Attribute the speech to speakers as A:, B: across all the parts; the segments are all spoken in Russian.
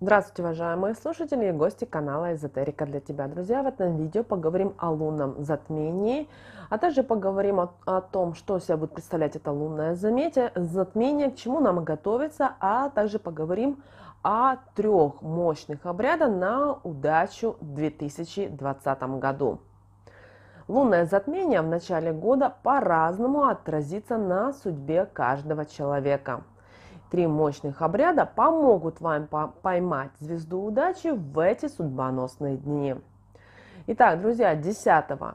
A: Здравствуйте, уважаемые слушатели и гости канала Эзотерика для тебя. Друзья, в этом видео поговорим о лунном затмении, а также поговорим о, о том, что себя будет представлять это лунное заметие, затмение, к чему нам готовиться, а также поговорим о трех мощных обрядах на удачу в 2020 году. Лунное затмение в начале года по-разному отразится на судьбе каждого человека – три мощных обряда помогут вам поймать звезду удачи в эти судьбоносные дни. Итак, друзья, 10-11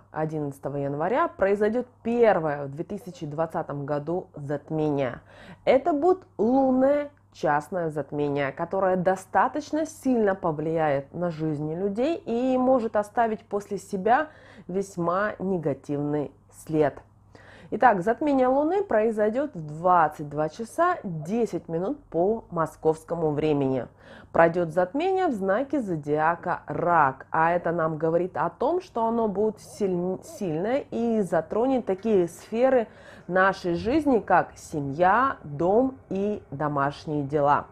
A: января произойдет первое в 2020 году затмение. Это будет лунное частное затмение, которое достаточно сильно повлияет на жизни людей и может оставить после себя весьма негативный след – Итак, затмение Луны произойдет в 22 часа 10 минут по московскому времени. Пройдет затмение в знаке зодиака Рак, а это нам говорит о том, что оно будет силь... сильное и затронет такие сферы нашей жизни, как семья, дом и домашние дела.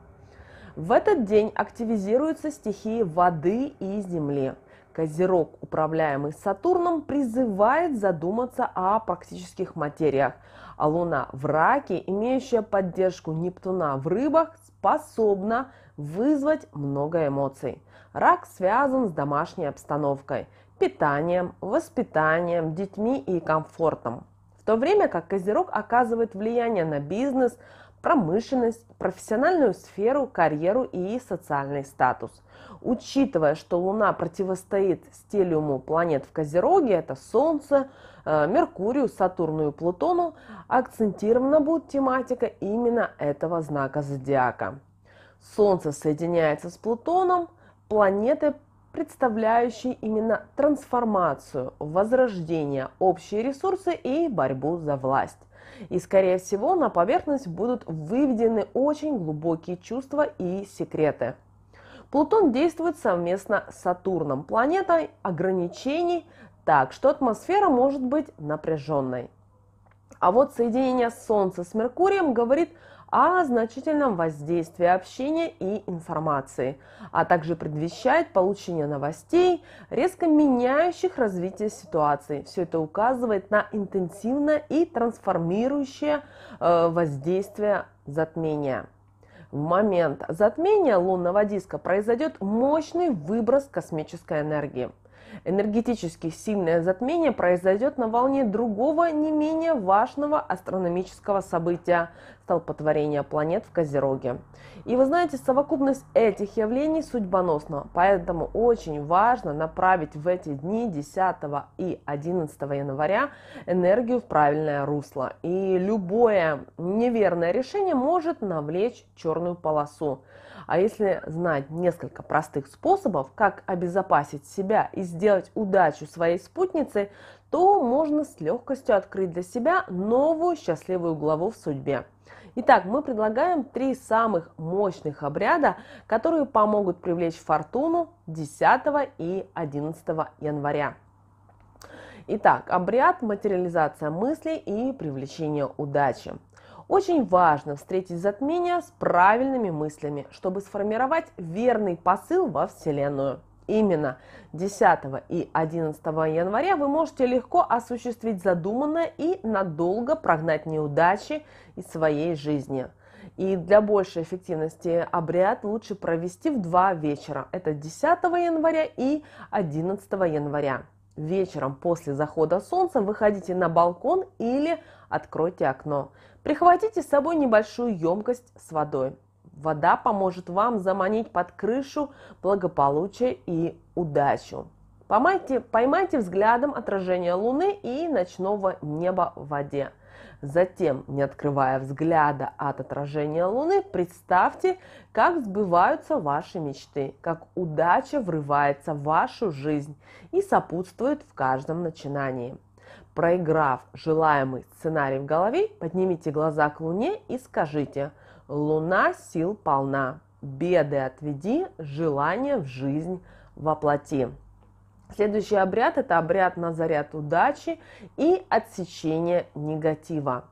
A: В этот день активизируются стихии воды и земли – Козерог, управляемый Сатурном, призывает задуматься о практических материях, а Луна в Раке, имеющая поддержку Нептуна в Рыбах, способна вызвать много эмоций. Рак связан с домашней обстановкой, питанием, воспитанием, детьми и комфортом. В то время как Козерог оказывает влияние на бизнес, промышленность, профессиональную сферу, карьеру и социальный статус. Учитывая, что Луна противостоит стелиуму планет в Козероге, это Солнце, э, Меркурию, Сатурну и Плутону, акцентирована будет тематика именно этого знака зодиака. Солнце соединяется с Плутоном, планеты представляющие именно трансформацию, возрождение, общие ресурсы и борьбу за власть. И, скорее всего, на поверхность будут выведены очень глубокие чувства и секреты. Плутон действует совместно с Сатурном, планетой ограничений, так что атмосфера может быть напряженной. А вот соединение Солнца с Меркурием говорит – о значительном воздействии общения и информации, а также предвещает получение новостей, резко меняющих развитие ситуации. Все это указывает на интенсивное и трансформирующее э, воздействие затмения. В момент затмения лунного диска произойдет мощный выброс космической энергии. Энергетически сильное затмение произойдет на волне другого не менее важного астрономического события – столпотворения планет в Козероге. И вы знаете, совокупность этих явлений судьбоносна, поэтому очень важно направить в эти дни 10 и 11 января энергию в правильное русло. И любое неверное решение может навлечь черную полосу. А если знать несколько простых способов, как обезопасить себя и сделать удачу своей спутницы, то можно с легкостью открыть для себя новую счастливую главу в судьбе. Итак, мы предлагаем три самых мощных обряда, которые помогут привлечь фортуну 10 и 11 января. Итак, обряд «Материализация мыслей и привлечение удачи». Очень важно встретить затмение с правильными мыслями, чтобы сформировать верный посыл во Вселенную – именно 10 и 11 января вы можете легко осуществить задуманное и надолго прогнать неудачи из своей жизни. И для большей эффективности обряд лучше провести в два вечера. Это 10 января и 11 января. Вечером после захода солнца выходите на балкон или откройте окно. Прихватите с собой небольшую емкость с водой. Вода поможет вам заманить под крышу благополучие и удачу. Поймайте, поймайте взглядом отражение Луны и ночного неба в воде. Затем, не открывая взгляда от отражения Луны, представьте, как сбываются ваши мечты, как удача врывается в вашу жизнь и сопутствует в каждом начинании. Проиграв желаемый сценарий в голове, поднимите глаза к Луне и скажите – Луна сил полна, беды отведи, желание в жизнь воплоти. Следующий обряд – это обряд на заряд удачи и отсечение негатива.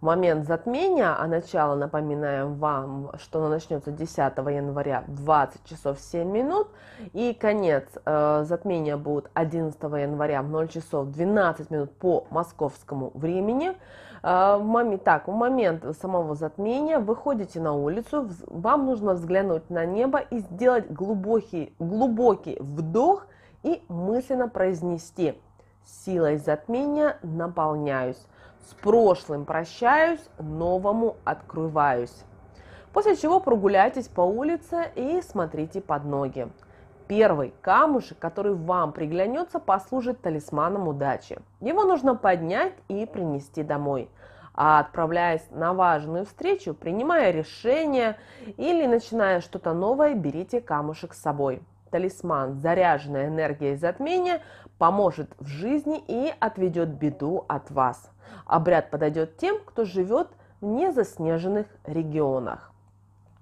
A: В момент затмения, а начало напоминаем вам, что оно начнется 10 января в 20 часов 7 минут, и конец э, затмения будет 11 января в 0 часов 12 минут по московскому времени – а, Маме так, в момент самого затмения выходите на улицу, вам нужно взглянуть на небо и сделать глубокий, глубокий вдох и мысленно произнести «Силой затмения наполняюсь, с прошлым прощаюсь, новому открываюсь». После чего прогуляйтесь по улице и смотрите под ноги. Первый камушек, который вам приглянется, послужит талисманом удачи. Его нужно поднять и принести домой. А отправляясь на важную встречу, принимая решение или начиная что-то новое, берите камушек с собой. Талисман «Заряженная энергия затмения» поможет в жизни и отведет беду от вас. Обряд подойдет тем, кто живет в незаснеженных регионах.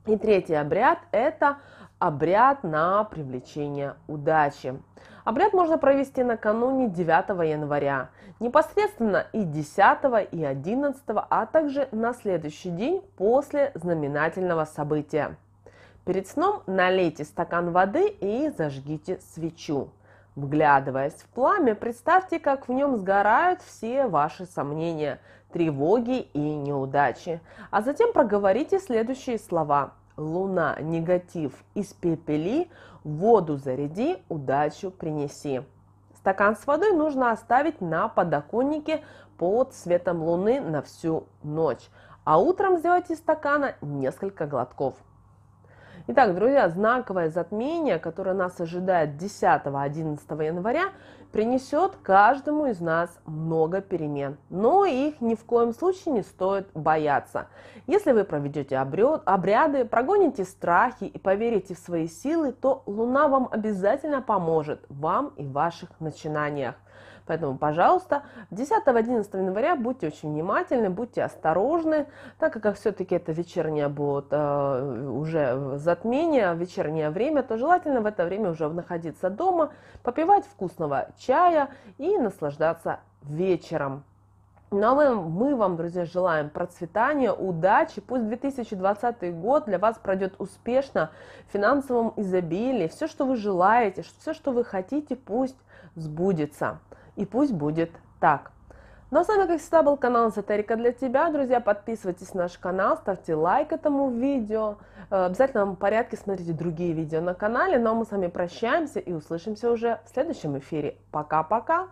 A: И третий обряд – это обряд на привлечение удачи. Обряд можно провести накануне 9 января, непосредственно и 10, и 11, а также на следующий день после знаменательного события. Перед сном налейте стакан воды и зажгите свечу. Вглядываясь в пламя, представьте, как в нем сгорают все ваши сомнения, тревоги и неудачи. А затем проговорите следующие слова. Луна, негатив, испепели, воду заряди, удачу принеси. Стакан с водой нужно оставить на подоконнике под светом луны на всю ночь, а утром сделайте из стакана несколько глотков. Итак, друзья, знаковое затмение, которое нас ожидает 10-11 января, принесет каждому из нас много перемен, но их ни в коем случае не стоит бояться. Если вы проведете обряды, прогоните страхи и поверите в свои силы, то Луна вам обязательно поможет, вам и в ваших начинаниях. Поэтому, пожалуйста, 10-11 января будьте очень внимательны, будьте осторожны, так как все-таки это вечернее будет э, уже затмение, вечернее время, то желательно в это время уже находиться дома, попивать вкусного чая и наслаждаться вечером. Ну а мы, мы вам, друзья, желаем процветания, удачи. Пусть 2020 год для вас пройдет успешно, в финансовом изобилии. Все, что вы желаете, все, что вы хотите, пусть сбудется и пусть будет так. Ну а с вами, как всегда, был канал Эзотерика для тебя. Друзья, подписывайтесь на наш канал, ставьте лайк этому видео. Э, обязательно в порядке смотрите другие видео на канале. Ну а мы с вами прощаемся и услышимся уже в следующем эфире. Пока-пока!